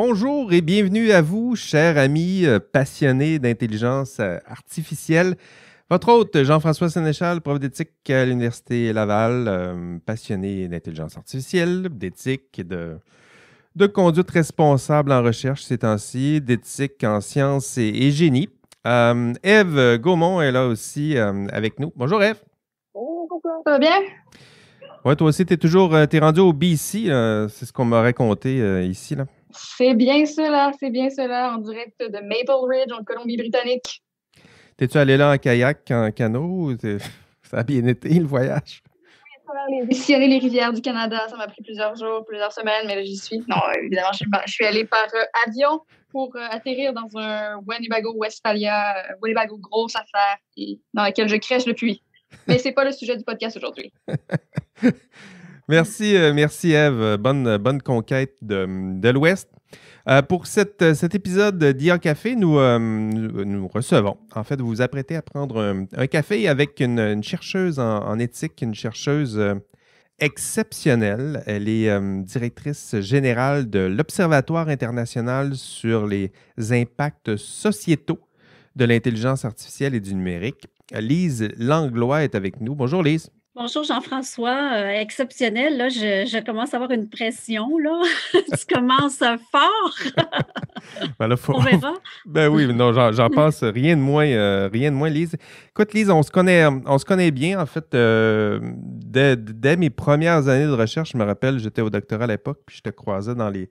Bonjour et bienvenue à vous, chers amis euh, passionnés d'intelligence euh, artificielle. Votre hôte, Jean-François Sénéchal, prof d'éthique à l'Université Laval, euh, passionné d'intelligence artificielle, d'éthique et de, conduite responsable en recherche ces temps-ci, d'éthique en sciences et, génie. Eve Gaumont est là aussi avec nous. Bonjour Eve. Bonjour, ça va bien? Oui, toi aussi, tu es toujours es rendu au BC, c'est ce qu'on m'a raconté ici. Là. C'est bien cela, c'est bien cela, en direct de Maple Ridge, en Colombie-Britannique. T'es-tu allé là en kayak, en canot? Ça a bien été le voyage? Oui, Sillonner les rivières du Canada, ça m'a pris plusieurs jours, plusieurs semaines, mais là j'y suis. Non, évidemment, je suis, allé par euh, avion pour euh, atterrir dans un Winnebago Westphalia, euh, Winnebago grosse affaire, dans laquelle je crèche puits Mais c'est pas le sujet du podcast aujourd'hui. Merci, euh, merci Eve. Bonne, bonne conquête de, l'Ouest. Euh, pour cet épisode d'IA Café, nous, euh, nous recevons, en fait, vous vous apprêtez à prendre un, café avec une, chercheuse en, éthique, une chercheuse exceptionnelle. Elle est directrice générale de l'Observatoire international sur les impacts sociétaux de l'intelligence artificielle et du numérique. Lise Langlois est avec nous. Bonjour Lise. Bonjour Jean-François, euh, exceptionnel. Là, je, commence à avoir une pression. Là. tu commences fort. ben là, faut... ben oui, non, j'en pense rien de moins, euh, rien de moins, Lise. Écoute, Lise, on se connaît, on se connaît bien. En fait, euh, dès, dès, mes premières années de recherche, je me rappelle, j'étais au doctorat à l'époque, puis je te croisais dans les,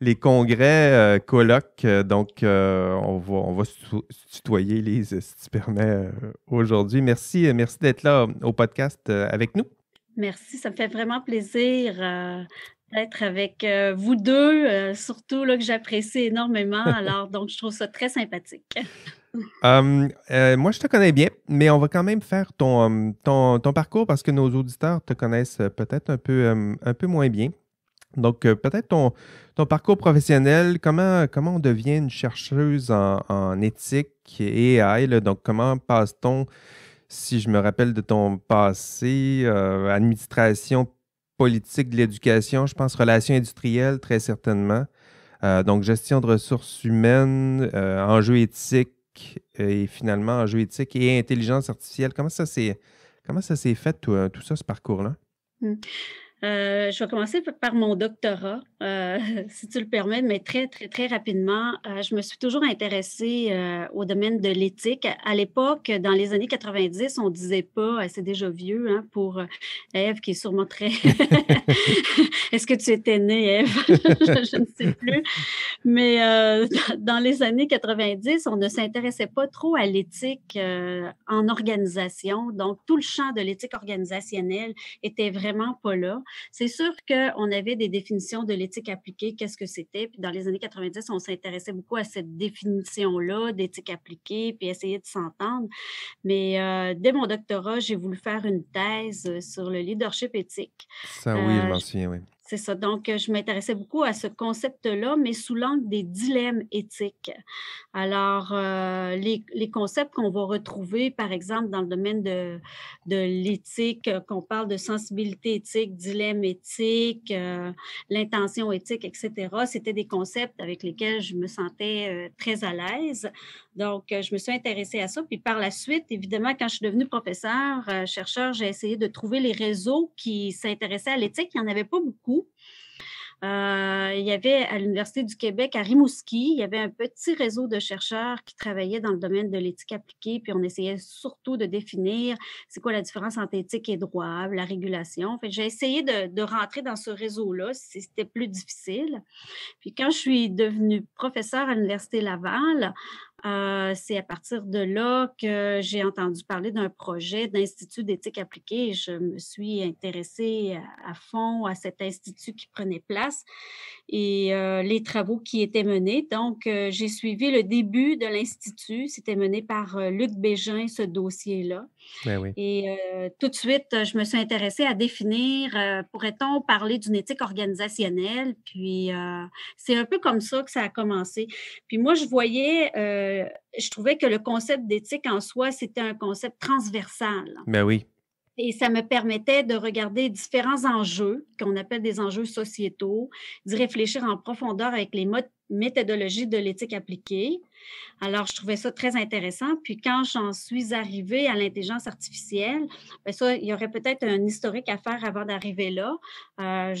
les congrès colloquent, euh, colloques. Euh, donc, euh, on va, on va tutoyer, Lise, si tu permets, aujourd'hui. Merci, merci d'être là au podcast avec nous. Merci, ça me fait vraiment plaisir d'être avec vous deux, surtout là, que j'apprécie énormément. Alors, donc, je trouve ça très sympathique. Hum, moi, je te connais bien, mais on va quand même faire ton, hum, ton, parcours parce que nos auditeurs te connaissent peut-être un peu, hum, un peu moins bien. Donc, peut-être ton, ton parcours professionnel, comment, comment on devient une chercheuse en, éthique et AI? donc, comment passe-t-on, si je me rappelle de ton passé, euh, administration politique de l'éducation, je pense relations industrielles, très certainement. Euh, donc, gestion de ressources humaines, euh, enjeux éthiques et finalement enjeux éthiques et intelligence artificielle. Comment ça s'est, comment ça s'est fait, tout, ça, ce parcours-là? Hum. je vais commencer par mon doctorat. Euh, si tu le permets, mais très, très, très rapidement, euh, je me suis toujours intéressée euh, au domaine de l'éthique. À l'époque, dans les années 90, on disait pas, c'est déjà vieux hein, pour Eve qui est sûrement très... Est-ce que tu étais née, Eve je, ne sais plus. Mais dans les années 90, on ne s'intéressait pas trop à l'éthique en organisation. Donc, tout le champ de l'éthique organisationnelle était vraiment pas là. C'est sûr qu'on avait des définitions de l'éthique Éthique appliquée, qu'est-ce que c'était. Puis dans les années 90, on s'intéressait beaucoup à cette définition-là d'éthique appliquée, puis essayer de s'entendre. Mais euh, dès mon doctorat, j'ai voulu faire une thèse euh, sur le leadership éthique. Ça, oui, je euh, m'en souviens, oui. C'est ça. Donc, euh, je m'intéressais beaucoup à ce concept-là, mais sous l'angle des dilemmes éthiques. Alors, euh, les, concepts qu'on va retrouver, par exemple, dans le domaine de, de l'éthique, euh, qu'on parle de sensibilité éthique, dilemme éthique, l'intention éthique, etc., c'était des concepts avec lesquels je me sentais très à l'aise. Donc, je me suis intéressée à ça. Puis par la suite, évidemment, quand je suis devenue professeure, chercheur, j'ai essayé de trouver les réseaux qui s'intéressaient à l'éthique. Il n'y en avait pas beaucoup. Euh, il y avait à l'Université du Québec à Rimouski, il y avait un petit réseau de chercheurs qui travaillaient dans le domaine de l'éthique appliquée, puis on essayait surtout de définir c'est quoi la différence entre éthique et droit, la régulation. Fait j'ai essayé de, rentrer dans ce réseau-là, si c'était plus difficile. Puis quand je suis devenue professeure à l'Université Laval, euh, c'est à partir de là que j'ai entendu parler d'un projet d'Institut d'éthique appliquée. Je me suis intéressée à, fond à cet institut qui prenait place et euh, les travaux qui étaient menés. Donc, euh, j'ai suivi le début de l'Institut. C'était mené par Luc Bégin, ce dossier-là. Ben et tout de suite, je me suis intéressée à définir, pourrait-on parler d'une éthique organisationnelle? Puis, c'est un peu comme ça que ça a commencé. Puis moi, je voyais je trouvais que le concept d'éthique en soi, c'était un concept transversal. Ben oui. Et ça me permettait de regarder différents enjeux, qu'on appelle des enjeux sociétaux, d'y réfléchir en profondeur avec les méthodologies de l'éthique appliquée. Alors, je trouvais ça très intéressant. Puis quand j'en suis arrivée à l'intelligence artificielle, ben ça, il y aurait peut-être un historique à faire avant d'arriver là. Euh,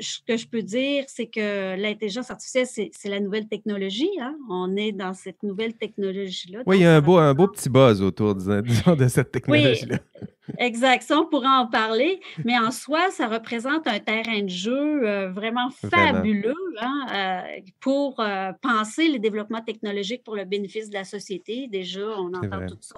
ce que je peux dire, c'est que l'intelligence artificielle, c'est la nouvelle technologie. Hein. On est dans cette nouvelle technologie-là. Oui, il y a un beau, un beau petit buzz autour, de cette technologie-là. Exact. on pourra en parler, mais en soi, ça représente un terrain de jeu euh, vraiment fabuleux hein, euh, pour euh, penser les développements technologiques pour le bénéfice de la société. Déjà, on entend tout ça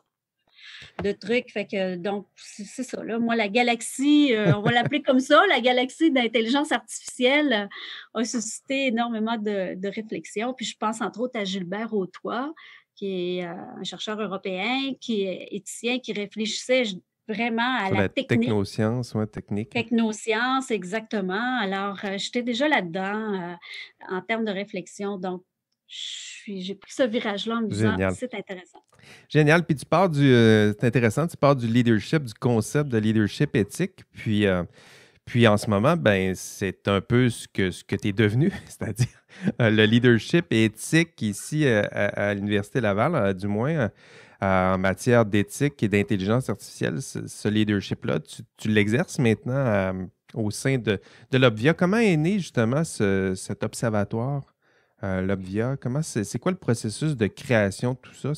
de trucs. Fait que, donc, c'est ça. Moi, la galaxie, on va l'appeler comme ça, la galaxie d'intelligence artificielle a suscité énormément de, réflexions. Puis je pense entre autres à Gilbert Autois, qui est un chercheur européen, qui est éthicien, qui réfléchissait vraiment à la, la, Technosciences, technique. Technosciences, exactement. Alors, euh, j'étais déjà là-dedans euh, en termes de réflexion. Donc, j'ai pris ce virage-là en me disant c'est intéressant. Génial. Puis tu pars du. Euh, c'est intéressant, tu pars du leadership, du concept de leadership éthique. Puis. Puis en ce moment, ben, c'est un peu ce que, ce que tu es devenu, c'est-à-dire le leadership éthique ici à, à l'Université Laval, du moins. Euh, en matière d'éthique et d'intelligence artificielle, ce, leadership-là, tu, l'exerces maintenant euh, au sein de, de l'Obvia. Comment est né justement cet observatoire? Euh, l'Obvia, comment c'est quoi le processus de création de tout ça?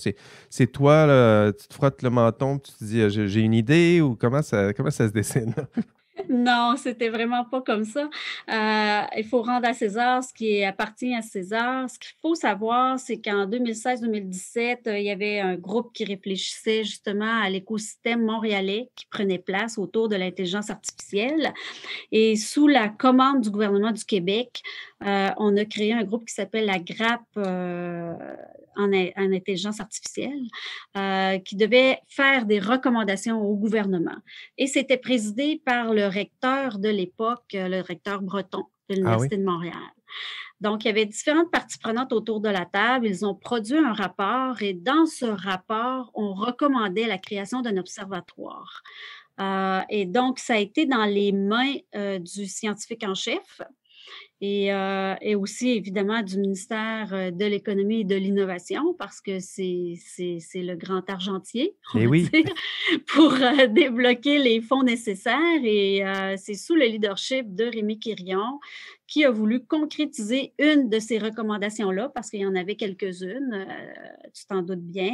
C'est toi, tu te frottes le menton, tu te dis j'ai une idée ou comment comment ça se dessine? Non, c'était vraiment pas comme ça. Euh, il faut rendre à César ce qui appartient à César. Ce qu'il faut savoir, c'est qu'en 2016-2017, euh, il y avait un groupe qui réfléchissait justement à l'écosystème montréalais qui prenait place autour de l'intelligence artificielle. Et sous la commande du gouvernement du Québec, euh, on a créé un groupe qui s'appelle la GRAP en, intelligence artificielle euh, qui devait faire des recommandations au gouvernement. Et c'était présidé par le recteur de l'époque, euh, le recteur breton de ah l'Université de Montréal. Donc, il y avait différentes parties prenantes autour de la table. Ils ont produit un rapport et dans ce rapport, on recommandait la création d'un observatoire. Euh, et donc, ça a été dans les mains du scientifique en chef, euh, et, aussi évidemment du ministère euh, de l'économie et de l'innovation parce que c'est le grand argentier eh pour euh, débloquer les fonds nécessaires et c'est sous le leadership de Rémi Quirion qui a voulu concrétiser une de ces recommandations-là, parce qu'il y en avait quelques-unes, euh, tu t'en doutes bien,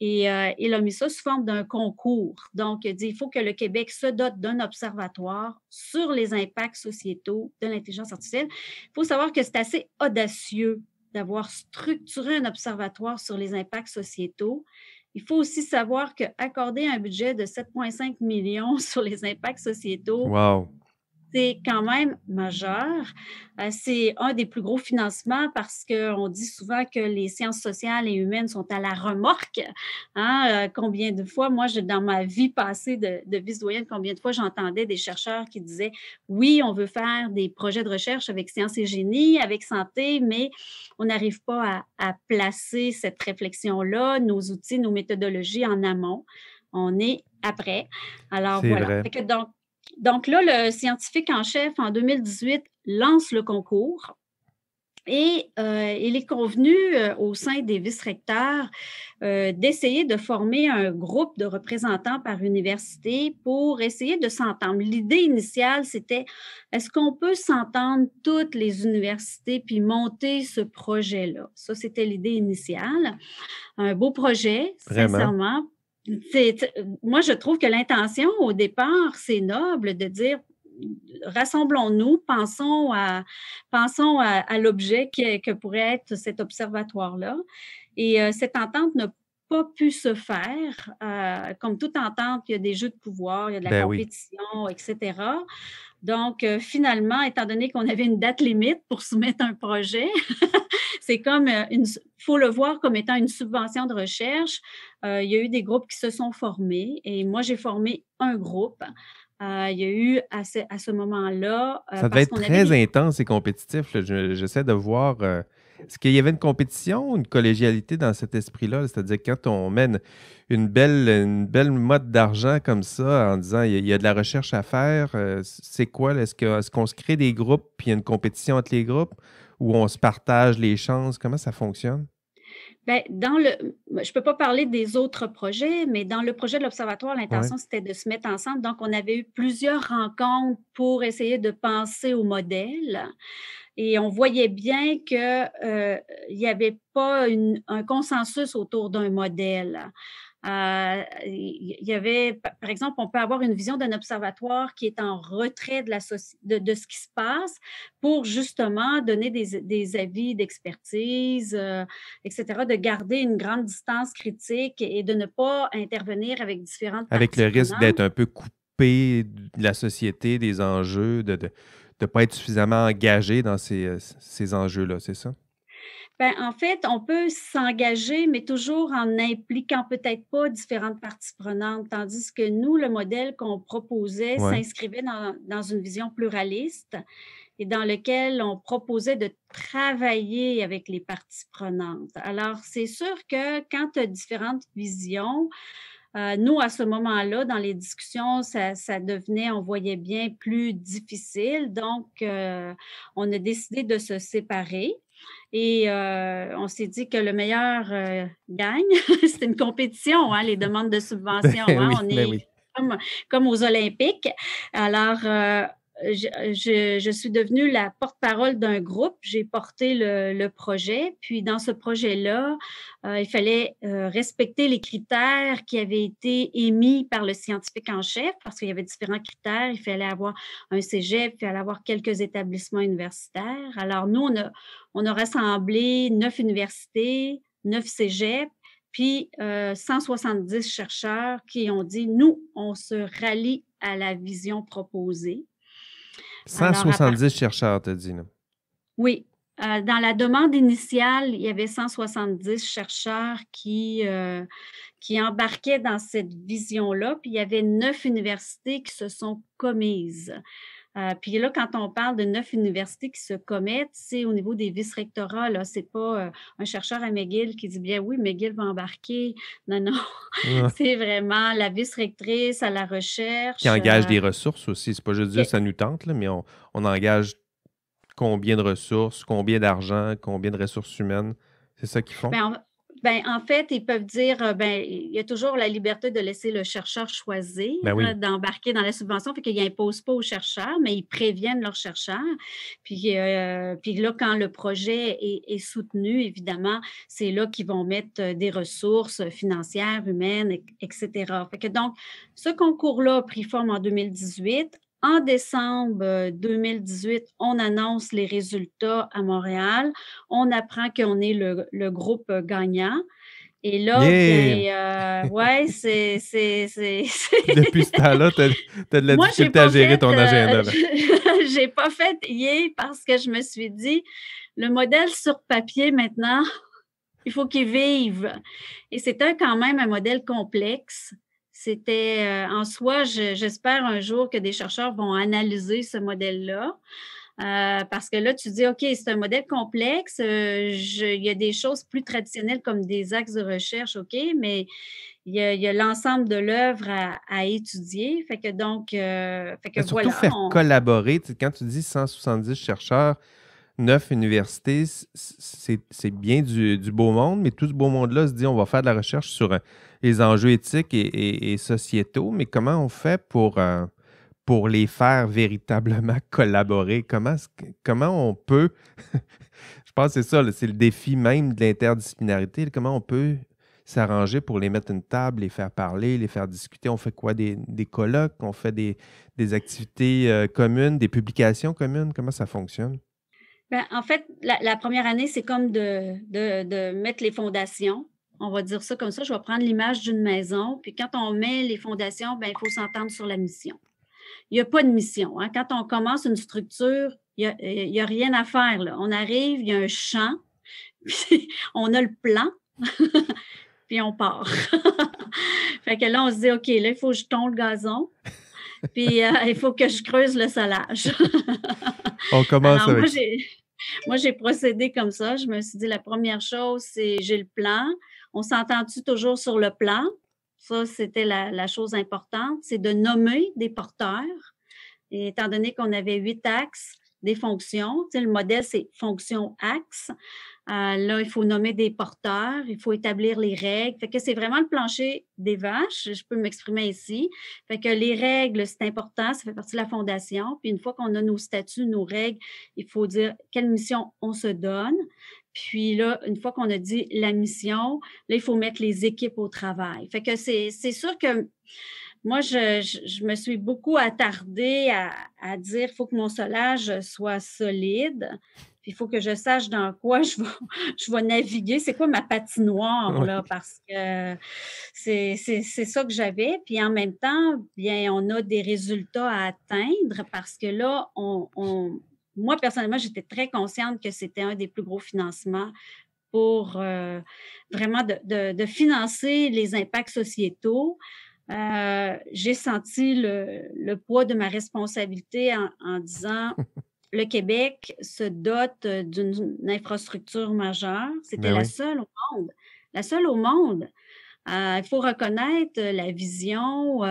et euh, il a mis ça sous forme d'un concours. Donc, il dit il faut que le Québec se dote d'un observatoire sur les impacts sociétaux de l'intelligence artificielle. Il faut savoir que c'est assez audacieux d'avoir structuré un observatoire sur les impacts sociétaux. Il faut aussi savoir qu'accorder un budget de 7,5 millions sur les impacts sociétaux, wow c'est quand même majeur. Euh, c'est un des plus gros financements parce qu'on dit souvent que les sciences sociales et humaines sont à la remorque. Hein. Euh, combien de fois, moi, j'ai dans ma vie passée de, de vice-doyenne, combien de fois j'entendais des chercheurs qui disaient oui, on veut faire des projets de recherche avec sciences et génie, avec santé, mais on n'arrive pas à, placer cette réflexion-là, nos outils, nos méthodologies en amont. On est après. Alors voilà. donc, donc là, le scientifique en chef, en 2018, lance le concours. Et euh, il est convenu euh, au sein des vice-recteurs euh, d'essayer de former un groupe de représentants par université pour essayer de s'entendre. L'idée initiale, c'était est-ce qu'on peut s'entendre toutes les universités puis monter ce projet-là? Ça, c'était l'idée initiale. Un beau projet, sincèrement, euh, moi, je trouve que l'intention au départ, c'est noble de dire rassemblons-nous, pensons à, pensons à, l'objet que, que, pourrait être cet observatoire-là. Et euh, cette entente n'a pas pu se faire. Euh, comme toute entente, il y a des jeux de pouvoir, il y a de la ben compétition, etc. Donc, finalement, étant donné qu'on avait une date limite pour soumettre un projet, C'est comme euh, une, faut le voir comme étant une subvention de recherche. Euh, il y a eu des groupes qui se sont formés et moi, j'ai formé un groupe. Euh, il y a eu à ce, à ce moment-là. ça devait être très intense et compétitif. J'essaie de voir. Est-ce qu'il y avait une compétition, une collégialité dans cet esprit-là? C'est-à-dire quand on mène une belle, une belle mode d'argent comme ça en disant il y, a, de la recherche à faire, c'est quoi? Est-ce qu'on se crée des groupes puis il y a une compétition entre les groupes? où on se partage les chances? Comment ça fonctionne? Ben, dans le, je ne peux pas parler des autres projets, mais dans le projet de l'Observatoire, l'intention, c'était de se mettre ensemble. Donc, on avait eu plusieurs rencontres pour essayer de penser au modèle. Et on voyait bien qu'il euh, n'y avait pas un consensus autour d'un modèle il euh, y avait, par exemple, on peut avoir une vision d'un observatoire qui est en retrait de, la de, de, ce qui se passe pour justement donner des, avis d'expertise, euh, etc., de garder une grande distance critique et de ne pas intervenir avec différentes. Avec le risque d'être un peu coupé de la société, des enjeux, de ne de, pas être suffisamment engagé dans ces enjeux-là, c'est ça? Ben, en fait, on peut s'engager, mais toujours en impliquant peut-être pas différentes parties prenantes, tandis que nous, le modèle qu'on proposait s'inscrivait dans, une vision pluraliste et dans lequel on proposait de travailler avec les parties prenantes. Alors, c'est sûr que quand différentes visions, euh, nous, à ce moment-là, dans les discussions, ça, devenait, on voyait bien, plus difficile. Donc, euh, on a décidé de se séparer. Et euh, on s'est dit que le meilleur euh, gagne. c'est une compétition, hein, les demandes de ben subventions. Hein. on ben est comme, aux Olympiques. Alors, euh, je, suis devenue la porte-parole d'un groupe. J'ai porté le, projet. Puis dans ce projet-là, euh, il fallait euh, respecter les critères qui avaient été émis par le scientifique en chef, parce qu'il y avait différents critères. Il fallait avoir un cégep, il fallait avoir quelques établissements universitaires. Alors nous, on a, rassemblé neuf universités, neuf cégeps, puis 170 euh, chercheurs qui ont dit, nous, on se rallie à la vision proposée. 170 chercheurs, tu dit. Oui. Euh, dans la demande initiale, il y avait 170 chercheurs qui, euh, qui embarquaient dans cette vision-là, puis il y avait neuf universités qui se sont commises. Euh, puis là, quand on parle de neuf universités qui se commettent, c'est au niveau des vice-rectorats. Ce c'est pas euh, un chercheur à McGill qui dit bien oui, McGill va embarquer. Non, non. c'est vraiment la vice-rectrice à la recherche. Qui engage des euh, ressources aussi. C'est pas juste dire ça nous tente, mais on, engage combien de ressources, combien d'argent, combien de ressources humaines. C'est ça qu'ils font. Ben, ben, en fait, ils peuvent dire, euh, ben, il y a toujours la liberté de laisser le chercheur choisir ben d'embarquer dans la subvention, fait qu'ils n'imposent pas aux chercheurs, mais ils préviennent leurs chercheurs. Puis, euh, puis là, quand le projet est, soutenu, évidemment, c'est là qu'ils vont mettre euh, des ressources financières, humaines, etc. donc, ce concours-là a pris forme en 2018 en décembre 2018, euh, on annonce les résultats à Montréal. On apprend qu'on est le, groupe euh, gagnant. Et là, yeah. Ben, euh, c'est. Depuis ce temps-là, tu as, de la difficulté à gérer ton agenda. Je n'ai pas fait hier parce que je me suis dit, le modèle sur papier maintenant, il faut qu'il vive. Et c'est quand même un modèle complexe c'était euh, en soi, j'espère un jour que des chercheurs vont analyser ce modèle-là. Euh, parce que là, tu dis, OK, c'est un modèle complexe, euh, il y a des choses plus traditionnelles comme des axes de recherche, OK, mais il y a l'ensemble de l'œuvre à, étudier. Fait que donc, ben, voilà. faire collaborer, quand tu dis 170 chercheurs, 9 universités, c'est bien du, du, beau monde, mais tout ce beau monde-là se dit, on va faire de la recherche sur un, les enjeux éthiques et, sociétaux, mais comment on fait pour, euh, pour les faire véritablement collaborer? Comment, comment on peut, je pense que c'est ça, c'est le défi même de l'interdisciplinarité, comment on peut s'arranger pour les mettre une table, les faire parler, les faire discuter. On fait quoi? Des, des colloques, on fait des, activités euh, communes, des publications communes? Comment ça fonctionne? Ben, en fait, la, première année, c'est comme de, mettre les fondations on va dire ça comme ça, je vais prendre l'image d'une maison, puis quand on met les fondations, ben il faut s'entendre sur la mission. Il n'y a pas de mission. Hein. Quand on commence une structure, il n'y a, rien à faire. On arrive, il y a un champ, on a le plan, puis on part. fait que là, on se dit, OK, là, il faut que je tombe le gazon. puis euh, il faut que je creuse le salage. » on commence avec... Moi, j'ai procédé comme ça. Je me suis dit, la première chose, c'est j'ai le plan. On s'entend-tu toujours sur le plan? Ça, c'était la, chose importante, c'est de nommer des porteurs. Et étant donné qu'on avait huit axes, des fonctions, le modèle, c'est fonction-axe. Euh, là, il faut nommer des porteurs, il faut établir les règles. Fait que c'est vraiment le plancher des vaches, je peux m'exprimer ici. Fait que les règles, c'est important, ça fait partie de la fondation. Puis une fois qu'on a nos statuts, nos règles, il faut dire quelle mission on se donne. Puis là, une fois qu'on a dit la mission, là, il faut mettre les équipes au travail. Fait que c'est sûr que moi, je, me suis beaucoup attardée à, dire il faut que mon solage soit solide. Il faut que je sache dans quoi je vais, je vais naviguer. C'est quoi ma patinoire, là, parce que c'est ça que j'avais. Puis en même temps, bien, on a des résultats à atteindre parce que là, on moi, personnellement, j'étais très consciente que c'était un des plus gros financements pour euh, vraiment de, financer les impacts sociétaux. Euh, j'ai senti le, poids de ma responsabilité en, disant le Québec se dote d'une infrastructure majeure. C'était ben la seule au monde. La seule au monde. Euh, il faut reconnaître la vision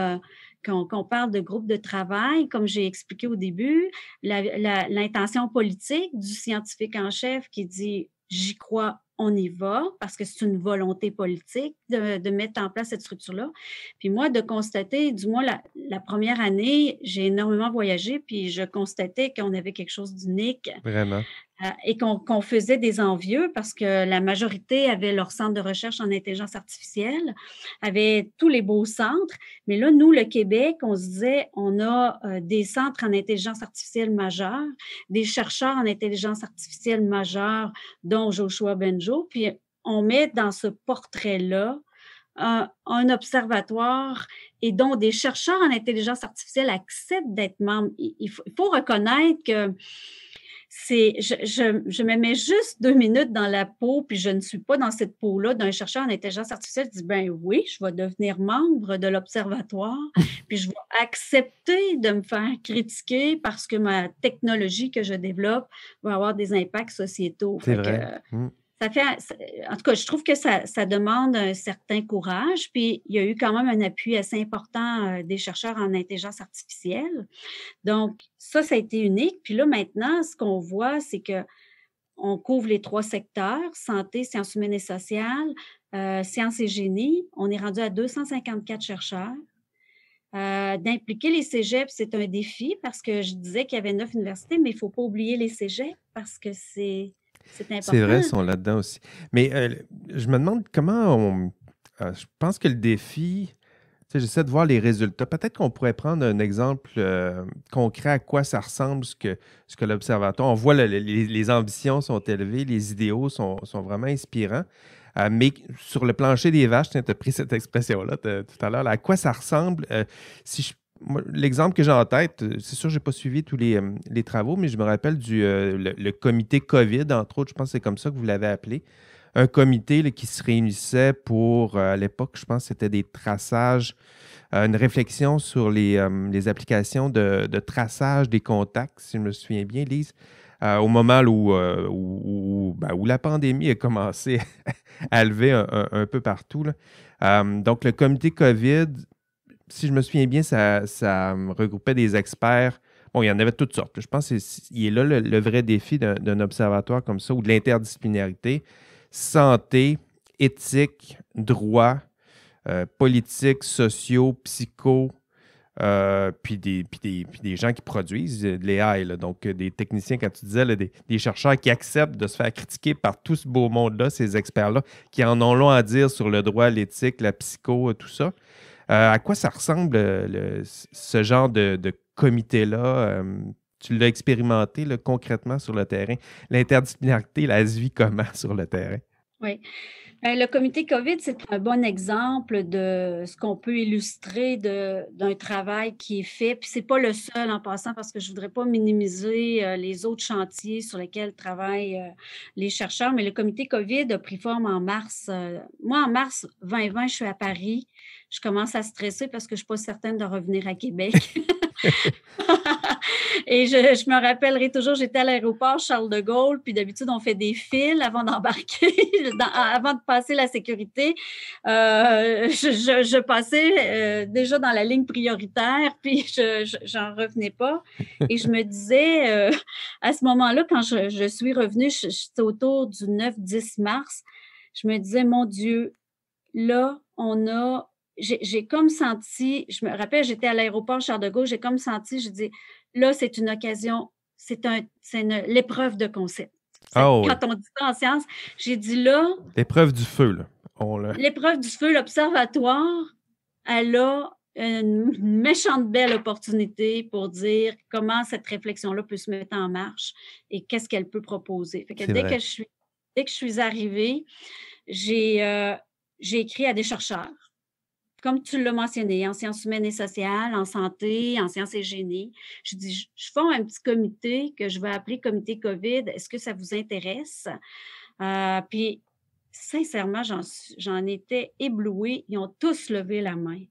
qu'on parle de groupe de travail, comme j'ai expliqué au début, l'intention politique du scientifique en chef qui dit j'y crois, on y va, parce que c'est une volonté politique de, mettre en place cette structure-là. Puis moi, de constater, du moins la, la première année, j'ai énormément voyagé, puis je constatais qu'on avait quelque chose d'unique. Vraiment. Euh, et qu'on faisait des envieux parce que la majorité avait leur centre de recherche en intelligence artificielle, avait tous les beaux centres. Mais là, nous, le Québec, on se disait, on a euh, des centres en intelligence artificielle majeure, des chercheurs en intelligence artificielle majeure, dont Joshua Benjo. Puis on met dans ce portrait-là un, observatoire et dont des chercheurs en intelligence artificielle acceptent d'être membres. il, faut, reconnaître que c'est je, je, me mets juste deux minutes dans la peau, puis je ne suis pas dans cette peau-là d'un chercheur en intelligence artificielle. qui ben oui, je vais devenir membre de l'observatoire, puis je vais accepter de me faire critiquer parce que ma technologie que je développe va avoir des impacts sociétaux. Euh, mm en tout cas, je trouve que ça, demande un certain courage. Puis, il y a eu quand même un appui assez important euh, des chercheurs en intelligence artificielle. Donc, ça, ça a été unique. Puis là, maintenant, ce qu'on voit, c'est que on couvre les trois secteurs, santé, sciences humaines et sociales, euh, sciences et génie. On est rendu à 254 chercheurs. Euh, d'impliquer les cégeps, c'est un défi parce que je disais qu'il y avait neuf universités, mais il ne faut pas oublier les cégeps parce que c'est c'est vrai, ils sont là-dedans aussi. Mais euh, je me demande comment on. Euh, je pense que le défi. J'essaie de voir les résultats. Peut-être qu'on pourrait prendre un exemple euh, concret à quoi ça ressemble, ce que, ce que l'observatoire. On voit les, ambitions sont élevées, les idéaux sont, sont vraiment inspirants. mais sur le plancher des vaches, tu as pris cette expression-là tout à l'heure, à quoi ça ressemble si je L'exemple que j'ai en tête, euh, c'est sûr, je n'ai pas suivi tous euh, les, travaux, mais je me rappelle du euh, le, comité COVID, entre autres, je pense que c'est comme ça que vous l'avez appelé. Un comité qui se réunissait pour, à l'époque, je pense que c'était des traçages, une réflexion sur les, applications de, traçage des contacts, si je me souviens bien, Lise, au moment où, ben, où, la pandémie a commencé à lever un, peu partout. donc, le comité COVID si je me souviens bien, ça, regroupait des experts. Bon, il y en avait toutes sortes. Je pense qu'il est, là le, vrai défi d'un observatoire comme ça ou de l'interdisciplinarité. Santé, éthique, droit, euh, politique, sociaux, psycho, euh, puis, des, gens qui produisent de l'AI, donc euh, des techniciens, quand tu disais, des, chercheurs qui acceptent de se faire critiquer par tout ce beau monde-là, ces experts-là, qui en ont long à dire sur le droit, l'éthique, la psycho, tout ça. Euh, à quoi ça ressemble euh, ce genre de, comité-là? Euh, tu l'as expérimenté concrètement sur le terrain. L'interdisciplinarité, la vie comment sur le terrain? Oui. Euh, le comité COVID, c'est un bon exemple de ce qu'on peut illustrer d'un travail qui est fait. Puis c'est pas le seul en passant parce que je voudrais pas minimiser euh, les autres chantiers sur lesquels travaillent euh, les chercheurs, mais le comité COVID a pris forme en mars. Moi, en mars 2020, je suis à Paris. Je commence à stresser parce que je suis pas certaine de revenir à Québec. et je, je, me rappellerai toujours, j'étais à l'aéroport Charles de Gaulle, puis d'habitude, on fait des files avant d'embarquer, avant de passer la sécurité. Euh, je, je, je, passais euh, déjà dans la ligne prioritaire, puis j'en revenais pas. Et je me disais, euh, à ce moment-là, quand je, suis revenue, c'était autour du 9-10 mars, je me disais, mon Dieu, là, on a j'ai comme senti, je me rappelle, j'étais à l'aéroport Charles de Gaulle, j'ai comme senti, je dis, là, c'est une occasion, c'est un, l'épreuve de concept. Ah quand on dit ça en science, j'ai dit là. L'épreuve du feu, là. L'épreuve du feu, l'observatoire, elle a une méchante belle opportunité pour dire comment cette réflexion-là peut se mettre en marche et qu'est-ce qu'elle peut proposer. Fait dès, que je suis, dès que je suis arrivée, j'ai euh, écrit à des chercheurs comme tu l'as mentionné, en sciences humaines et sociales, en santé, en sciences et génie, je dis, je, un petit comité que je vais appeler comité COVID. Est-ce que ça vous intéresse? Euh, puis, sincèrement, j'en étais éblouie. Ils ont tous levé la main.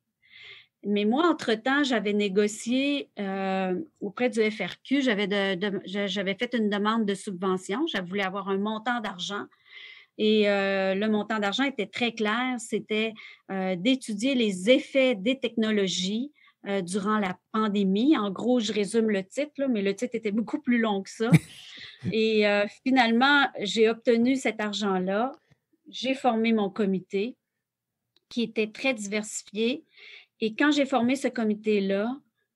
Mais moi, entre-temps, j'avais négocié euh, auprès du FRQ, j'avais fait une demande de subvention, j'avais voulu avoir un montant d'argent et euh, le montant d'argent était très clair, c'était euh, d'étudier les effets des technologies euh, durant la pandémie. En gros, je résume le titre, mais le titre était beaucoup plus long que ça. Et finalement, j'ai obtenu cet argent-là. J'ai formé mon comité qui était très diversifié. Et quand j'ai formé ce comité-là,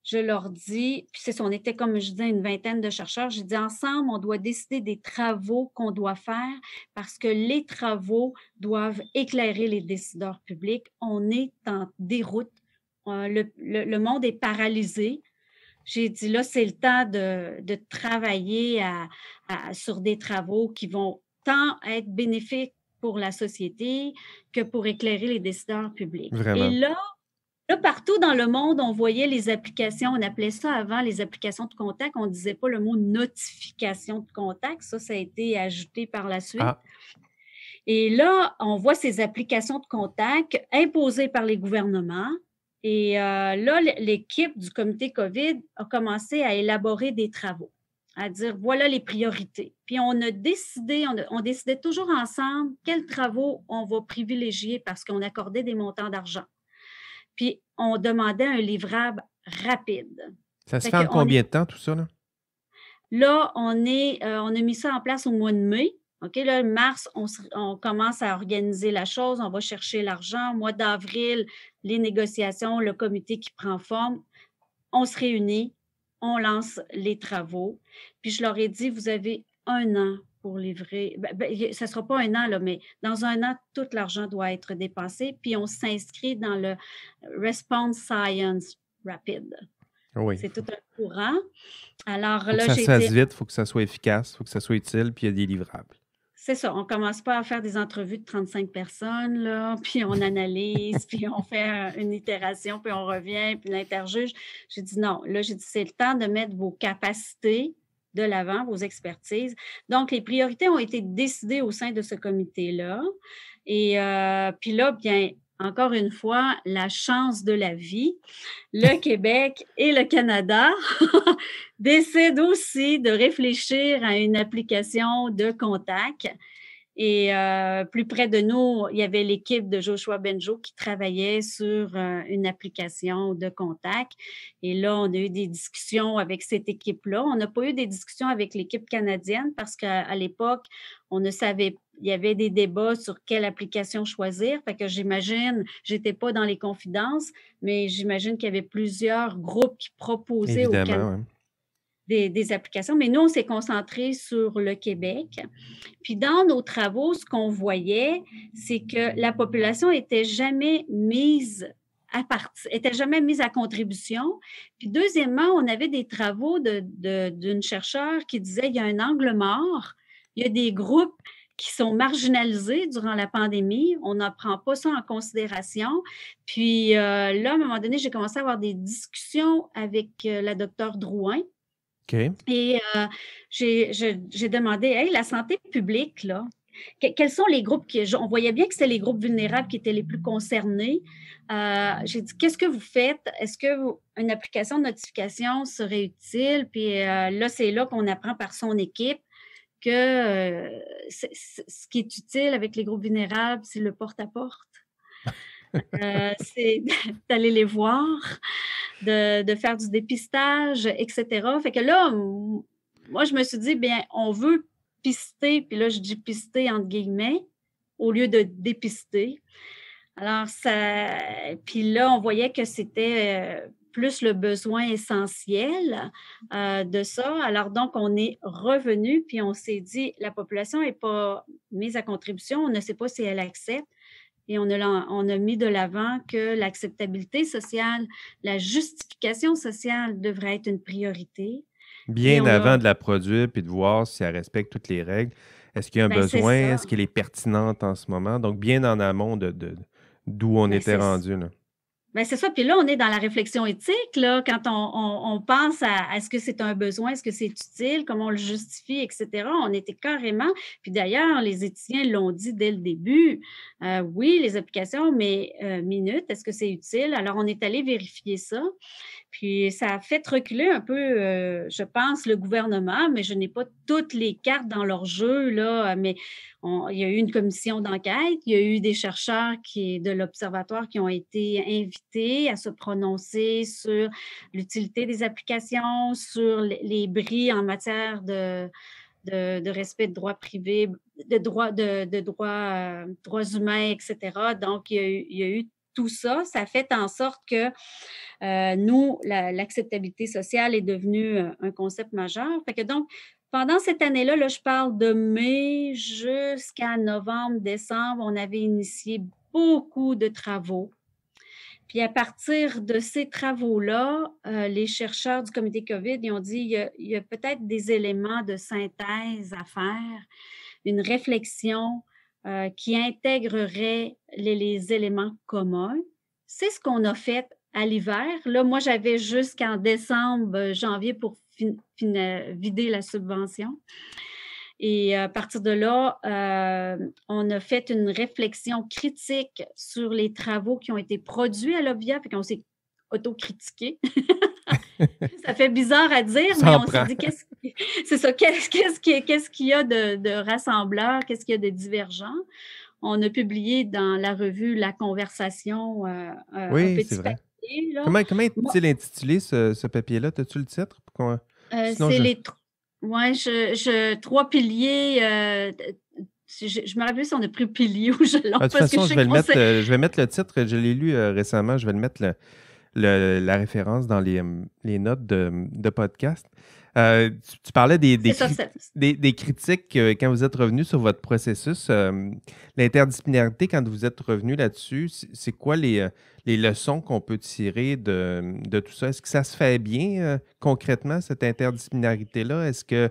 je leur dis, puis c'est on était, comme je disais, une vingtaine de chercheurs, j'ai dit ensemble, on doit décider des travaux qu'on doit faire parce que les travaux doivent éclairer les décideurs publics. On est en déroute. Euh, le, monde est paralysé. J'ai dit, là, c'est le temps de, travailler sur des travaux qui vont tant être bénéfiques pour la société que pour éclairer les décideurs publics. Et Là, partout dans le monde, on voyait les applications, on appelait ça avant les applications de contact, on ne disait pas le mot notification de contact, ça, ça a été ajouté par la suite. Ah. Et là, on voit ces applications de contact imposées par les gouvernements. Et euh, là, l'équipe du comité COVID a commencé à élaborer des travaux, à dire voilà les priorités. Puis on a décidé, on décidait toujours ensemble quels travaux on va privilégier parce qu'on accordait des montants d'argent. Puis on demandait un livrable rapide. Ça se fait, combien de temps, tout ça? Là, là on, est, euh, on a mis ça en place au mois de mai. OK, là, mars, on, on commence à organiser la chose, on va chercher l'argent. Mois d'avril, les négociations, le comité qui prend forme. On se réunit, on lance les travaux. Puis je leur ai dit, vous avez un an pour livrer. ce ben, ne ben, sera pas un an, mais dans un an, tout l'argent doit être dépensé. Puis on s'inscrit dans le euh, Response Science Rapid. C'est tout un courant. Alors faut là, que ça se vite, il faut que ça soit efficace, il faut que ça soit utile, puis il y a des livrables. C'est ça, on ne commence pas à faire des entrevues de 35 personnes, là, puis on analyse, puis on fait une itération, puis on revient, puis l'interjuge. J'ai dit non, là, j'ai dit c'est le temps de mettre vos capacités de l'avant vos expertises. Donc, les priorités ont été décidées au sein de ce comité-là. Et euh, puis là, bien, encore une fois, la chance de la vie, le Québec et le Canada décident aussi de réfléchir à une application de contact et euh, plus près de nous, il y avait l'équipe de Joshua Benjo qui travaillait sur euh, une application de contact. Et là, on a eu des discussions avec cette équipe-là. On n'a pas eu des discussions avec l'équipe canadienne parce qu'à l'époque, on ne savait il y avait des débats sur quelle application choisir. Fait que j'imagine, j'étais pas dans les confidences, mais j'imagine qu'il y avait plusieurs groupes qui proposaient au des, applications, mais nous, on s'est concentré sur le Québec. Puis dans nos travaux, ce qu'on voyait, c'est que la population était jamais mise à était jamais mise à contribution. Puis deuxièmement, on avait des travaux d'une de, chercheure qui disait il y a un angle mort, il y a des groupes qui sont marginalisés durant la pandémie. On n'en prend pas ça en considération. Puis euh, là, à un moment donné, j'ai commencé à avoir des discussions avec euh, la docteure Drouin, et euh, j'ai demandé, hey, la santé publique, là, quels sont les groupes qui. On voyait bien que c'était les groupes vulnérables qui étaient les plus concernés. Euh, j'ai dit, qu'est-ce que vous faites? Est-ce que une application de notification serait utile? Puis euh, là, c'est là qu'on apprend par son équipe que ce qui est utile avec les groupes vulnérables, c'est le porte-à-porte. porte à porte euh, c'est d'aller les voir, de, faire du dépistage, etc. Fait que là, moi, je me suis dit, bien, on veut pister, puis là, je dis pister entre guillemets, au lieu de dépister. Alors, ça. Puis là, on voyait que c'était. Euh, plus le besoin essentiel euh, de ça. Alors donc, on est revenu, puis on s'est dit, la population n'est pas mise à contribution, on ne sait pas si elle accepte. Et on a, a mis de l'avant que l'acceptabilité sociale, la justification sociale devrait être une priorité. Bien avant de la produire puis de voir si elle respecte toutes les règles. Est-ce qu'il y a un ben, besoin? Est-ce qu'elle est pertinente en ce moment? Donc, bien en amont de, d'où on ben, était rendu. Là. Ben, c'est ça. Puis là, on est dans la réflexion éthique, là, quand on, pense à est-ce que c'est un besoin, est-ce que c'est utile, comment on le justifie, etc. On était carrément. Puis d'ailleurs, les étudiants l'ont dit dès le début. Euh, oui, les applications, mais euh, minutes, est-ce que c'est utile? Alors, on est allé vérifier ça. Puis ça a fait reculer un peu, euh, je pense, le gouvernement, mais je n'ai pas toutes les cartes dans leur jeu, là, mais il y a eu une commission d'enquête, il y a eu des chercheurs de l'Observatoire qui ont été invités à se prononcer sur l'utilité des applications, sur les bris en matière de, respect de droits privés, de, droits de, euh, droits, humains, etc. Donc, il y a eu, il y a eu tout ça, ça fait en sorte que euh, nous, l'acceptabilité sociale est devenue euh, un concept majeur. que donc, pendant cette année-là, là, je parle de mai jusqu'à novembre, décembre, on avait initié beaucoup de travaux. Puis à partir de ces travaux-là, euh, les chercheurs du comité COVID ils ont dit il y a peut-être des éléments de synthèse à faire, une réflexion euh, qui intégrerait les, éléments communs. C'est ce qu'on a fait à l'hiver. Là, moi, j'avais jusqu'en décembre, euh, janvier pour vider la subvention. Et euh, à partir de là, on a fait une réflexion critique sur les travaux qui ont été produits à l'OVIA, puis qu'on s'est autocritiqué ça fait bizarre à dire, mais on s'est dit, qu'est-ce, c'est ça, qu'est-ce, qu'il y a de, rassembleur, qu'est-ce qu'il y a de divergent? On a publié dans la revue La Conversation euh, euh, oui, un petit papier. Comment, est-il intitulé ce, papier-là? As-tu le titre? Euh, c'est les je, trois piliers. je, me rappelle si on a pris pilier ou l'ai ah, de toute façon, je, vais mettre, je vais mettre le titre. Je l'ai lu récemment. Je vais le mettre le, la référence dans les, notes de, podcast. Euh, tu, parlais des, des, critiques euh, quand vous êtes revenu sur votre processus. Euh, l'interdisciplinarité, quand vous êtes revenu là-dessus, c'est quoi les, les leçons qu'on peut tirer de, de tout ça? Est-ce que ça se fait bien concrètement, cette interdisciplinarité-là? Est-ce que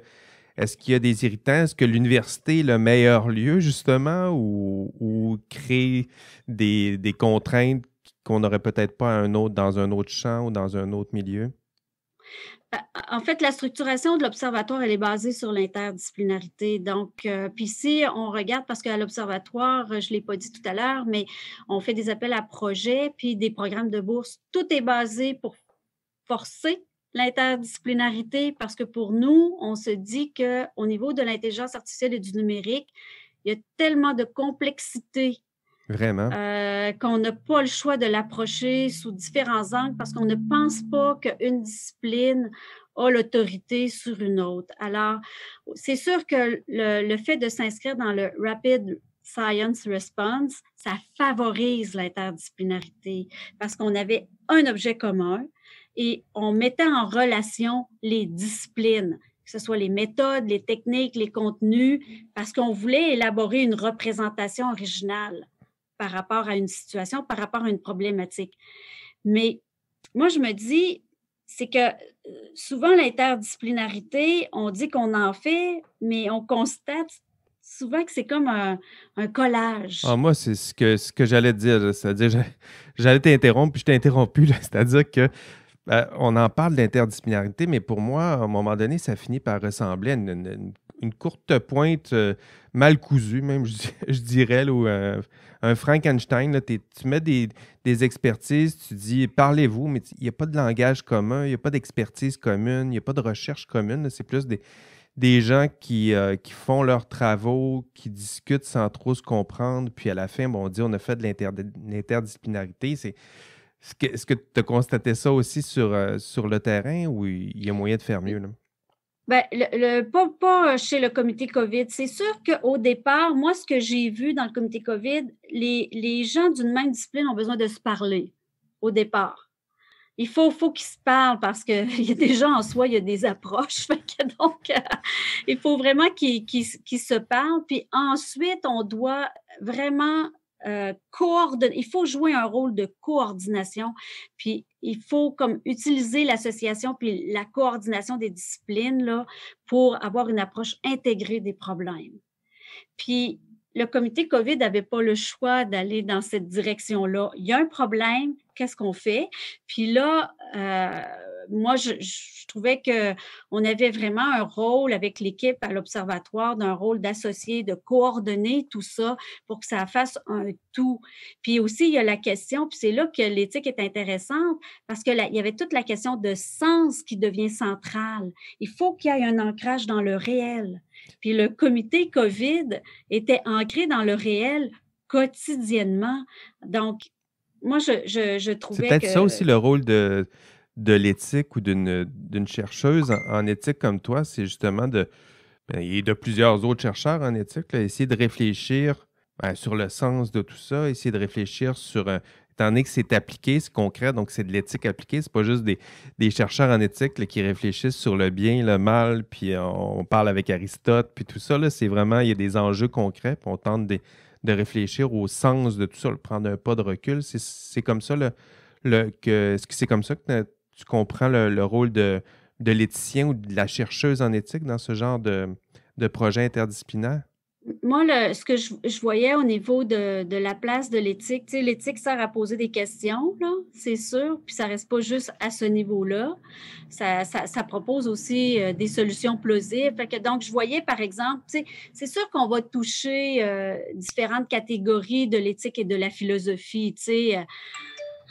est-ce qu'il y a des irritants? Est-ce que l'université est le meilleur lieu, justement, ou, ou créer des, des contraintes qu'on n'aurait peut-être pas un autre dans un autre champ ou dans un autre milieu? Ben, en fait, la structuration de l'observatoire, elle est basée sur l'interdisciplinarité. Donc, euh, puis si on regarde, parce qu'à l'observatoire, je ne l'ai pas dit tout à l'heure, mais on fait des appels à projets, puis des programmes de bourse. Tout est basé pour forcer l'interdisciplinarité, parce que pour nous, on se dit qu'au niveau de l'intelligence artificielle et du numérique, il y a tellement de complexité Vraiment. Euh, qu'on n'a pas le choix de l'approcher sous différents angles parce qu'on ne pense pas qu'une discipline a l'autorité sur une autre. Alors, c'est sûr que le, le fait de s'inscrire dans le Rapid Science Response, ça favorise l'interdisciplinarité parce qu'on avait un objet commun et on mettait en relation les disciplines, que ce soit les méthodes, les techniques, les contenus, parce qu'on voulait élaborer une représentation originale par rapport à une situation, par rapport à une problématique. Mais moi, je me dis, c'est que euh, souvent l'interdisciplinarité, on dit qu'on en fait, mais on constate souvent que c'est comme un, collage. Ah, moi, c'est ce que, ce que j'allais dire. C'est-à-dire, j'allais t'interrompre, puis je t'ai interrompu. C'est-à-dire que euh, on en parle d'interdisciplinarité, mais pour moi, à un moment donné, ça finit par ressembler à une, courte pointe euh, mal cousue, même, je, dirais, ou euh, un, Frankenstein. tu mets des, expertises, tu dis parlez-vous, mais il n'y a pas de langage commun, il n'y a pas d'expertise commune, il n'y a pas de recherche commune. C'est plus des, des gens qui, qui, font leurs travaux, qui discutent sans trop se comprendre, puis à la fin, on dit on a fait de l'interdisciplinarité. C'est est-ce que tu as constaté ça aussi sur, euh, sur le terrain ou il y a moyen de faire mieux? Là? Bien, le, pas, euh, chez le comité COVID. C'est sûr qu'au départ, moi, ce que j'ai vu dans le comité COVID, les, les gens d'une même discipline ont besoin de se parler au départ. Il faut, faut qu'ils se parlent parce qu'il y a des gens en soi, il y a des approches. donc, euh, il faut vraiment qu'ils se parlent. Puis ensuite, on doit vraiment euh, il faut jouer un rôle de coordination, puis il faut comme utiliser l'association puis la coordination des disciplines là, pour avoir une approche intégrée des problèmes. Puis le comité COVID n'avait pas le choix d'aller dans cette direction-là. Il y a un problème, qu'est-ce qu'on fait? Puis là, euh, moi, je, je trouvais qu'on avait vraiment un rôle avec l'équipe à l'Observatoire, d'un rôle d'associer, de coordonner tout ça pour que ça fasse un tout. Puis aussi, il y a la question, puis c'est là que l'éthique est intéressante, parce qu'il y avait toute la question de sens qui devient centrale. Il faut qu'il y ait un ancrage dans le réel. Puis le comité COVID était ancré dans le réel quotidiennement. Donc, moi, je, je, je trouvais. C'est peut-être ça aussi le rôle de, l'éthique ou d'une chercheuse en, éthique comme toi, c'est justement de. Et ben, de plusieurs autres chercheurs en éthique, essayer de réfléchir ben, sur le sens de tout ça, essayer de réfléchir sur euh, étant donné que c'est appliqué, c'est concret, donc c'est de l'éthique appliquée. C'est pas juste des, chercheurs en éthique qui réfléchissent sur le bien, le mal, puis on parle avec Aristote, puis tout ça. C'est vraiment, il y a des enjeux concrets, puis on tente de, réfléchir au sens de tout ça, de prendre un pas de recul. C'est comme ça que ce que c'est comme ça que tu comprends le, rôle de, de l'éthicien ou de la chercheuse en éthique dans ce genre de, de projet interdisciplinaire? Moi, ce que je, voyais au niveau de, de la place de l'éthique, l'éthique sert à poser des questions, là, c'est sûr, puis ça reste pas juste à ce niveau-là. Ça, ça, propose aussi euh, des solutions plausibles. que, donc, je voyais, par exemple, c'est sûr qu'on va toucher euh, différentes catégories de l'éthique et de la philosophie, tu sais. à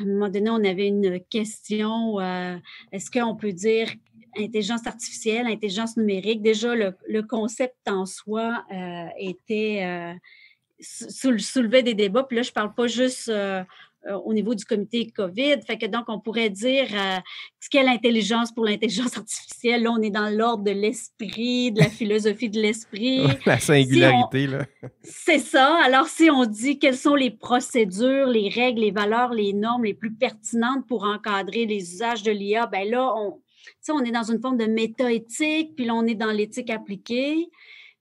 un moment donné, on avait une question euh, est-ce qu'on peut dire intelligence artificielle, intelligence numérique, déjà le, concept en soi euh, était euh, soulevait des débats. Puis là, je parle pas juste euh, euh, au niveau du comité COVID. Fait que donc, on pourrait dire ce qu'est l'intelligence pour l'intelligence artificielle. Là, on est dans l'ordre de l'esprit, de la philosophie de l'esprit. la singularité, là. C'est ça. Alors, si on dit quelles sont les procédures, les règles, les valeurs, les normes les plus pertinentes pour encadrer les usages de l'IA, ben là, on on est dans une forme de méta-éthique, puis là, on est dans l'éthique appliquée.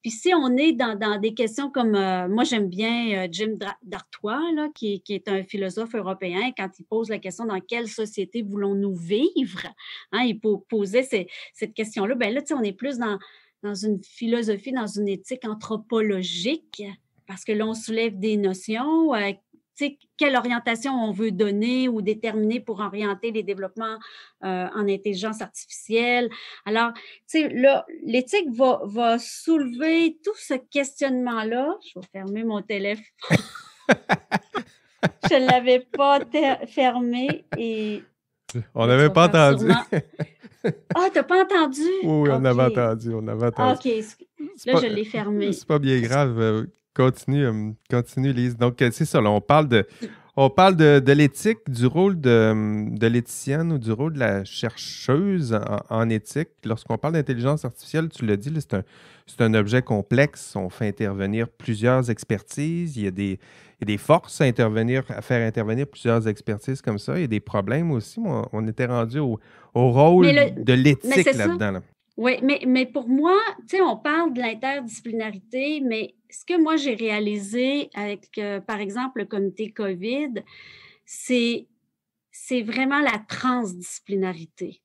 Puis si on est dans, dans des questions comme, euh, moi j'aime bien euh, Jim Dartois, là, qui, qui, est un philosophe européen, quand il pose la question dans quelle société voulons-nous vivre, hein, il posait ces, cette question-là, ben là, on est plus dans, dans une philosophie, dans une éthique anthropologique, parce que là, on soulève des notions euh, quelle orientation on veut donner ou déterminer pour orienter les développements euh, en intelligence artificielle. Alors, tu sais, l'éthique va, va soulever tout ce questionnement-là. Je vais fermer mon téléphone. Je ne l'avais pas fermé et. On n'avait pas entendu. Ah, tu t'as pas entendu? Oui, on avait entendu. On avait OK. Là, je l'ai fermé. C'est pas bien grave. Euh, Continue, euh, continue, Lise. Donc, euh, c'est ça, on parle de, on parle de, l'éthique, du rôle de, l'éthicienne ou du rôle de la chercheuse en, éthique. Lorsqu'on parle d'intelligence artificielle, tu l'as dit, c'est un, objet complexe. On fait intervenir plusieurs expertises. Il y, a des, des, forces à intervenir, à faire intervenir plusieurs expertises comme ça. Il y a des problèmes aussi. On, était rendu au, rôle de l'éthique là-dedans. là dedans oui, mais, pour moi, tu sais, on parle de l'interdisciplinarité, mais ce que moi j'ai réalisé avec, euh, par exemple, le comité COVID, c'est, vraiment la transdisciplinarité.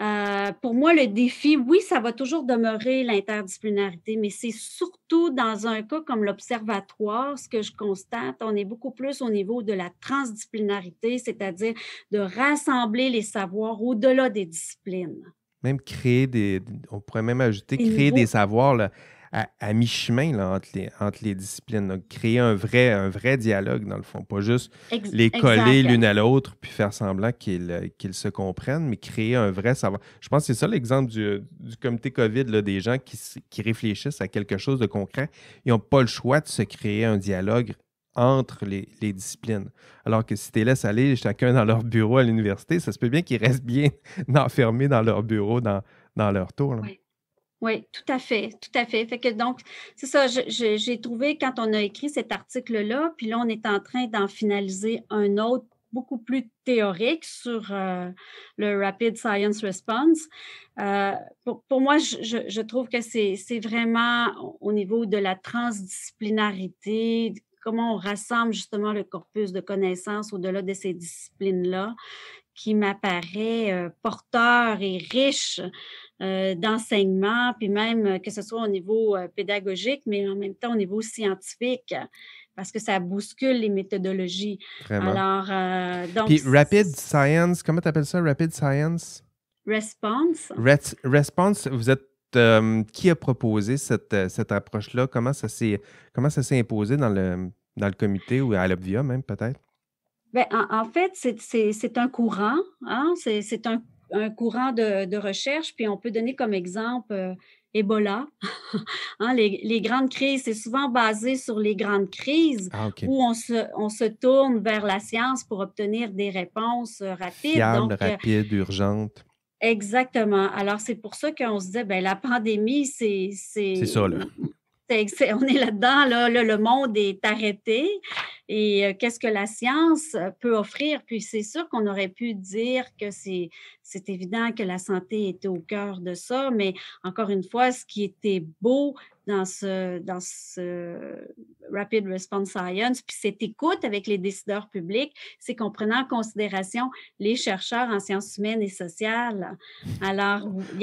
Euh, pour moi, le défi, oui, ça va toujours demeurer l'interdisciplinarité, mais c'est surtout dans un cas comme l'observatoire, ce que je constate, on est beaucoup plus au niveau de la transdisciplinarité, c'est-à-dire de rassembler les savoirs au-delà des disciplines même créer des. On pourrait même ajouter créer des savoirs à, mi-chemin entre les, entre, les, disciplines. créer un vrai, un vrai dialogue, dans le fond. Pas juste les coller l'une à l'autre puis faire semblant euh, qu'ils se comprennent, mais créer un vrai savoir. Je pense que c'est ça l'exemple du, comité COVID, là, des gens qui, qui réfléchissent à quelque chose de concret. Ils n'ont pas le choix de se créer un dialogue entre les, disciplines. Alors que si tu les laisses aller chacun dans leur bureau à l'université, ça se peut bien qu'ils restent bien enfermés dans leur bureau, dans, dans leur tour. Oui. oui. tout à fait, tout à fait. Fait que donc, c'est ça, j'ai trouvé quand on a écrit cet article-là, puis là, on est en train d'en finaliser un autre beaucoup plus théorique sur euh, le Rapid Science Response. Euh, pour, moi, je, je trouve que c'est vraiment au niveau de la transdisciplinarité, comment on rassemble justement le corpus de connaissances au-delà de ces disciplines-là qui m'apparaît euh, porteur et riche euh, d'enseignement, puis même euh, que ce soit au niveau pédagogique, mais en même temps au niveau scientifique, parce que ça bouscule les méthodologies. Alors, Puis Rapid Science, comment tu appelles ça, Rapid Science? Response. response, vous êtes qui a proposé cette, approche-là? Comment ça s'est imposé dans le, dans le comité ou à l'Obvia même peut-être? Ben, en, fait, c'est un courant, c'est un, courant hein? de, recherche, puis on peut donner comme exemple Ebola. Hein? les, grandes crises, c'est souvent basé sur les grandes crises ah, où on se, tourne vers la science pour obtenir des réponses rapides. Fiables, euh, rapides, urgentes. Exactement. Alors, c'est pour ça qu'on se disait, ben, la pandémie, c'est. C'est ça, là. on est là-dedans, là, le monde est arrêté. Et euh, qu'est-ce que la science peut offrir? Puis c'est sûr qu'on aurait pu dire que c'est c'est évident que la santé était au cœur de ça, mais encore une fois, ce qui était beau dans ce, dans ce Rapid Response Science, puis cette écoute avec les décideurs publics, c'est qu'on prenait en considération les chercheurs en sciences humaines et sociales. Alors,